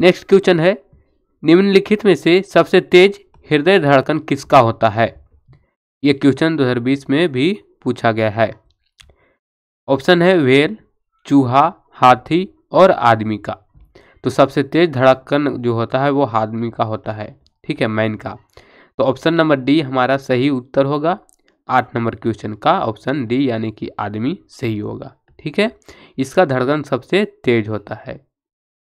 next question है निम्नलिखित में से सबसे तेज हृदय धड़कन किसका होता है ये क्वेश्चन 2020 में भी पूछा गया है ऑप्शन है वेल चूहा हाथी और आदमी का तो सबसे तेज धड़कन जो होता है वो आदमी का होता है ठीक है मैन का तो ऑप्शन नंबर डी हमारा सही उत्तर होगा आठ नंबर क्वेश्चन का ऑप्शन डी यानी कि आदमी सही होगा ठीक है इसका धड़कन सबसे तेज होता है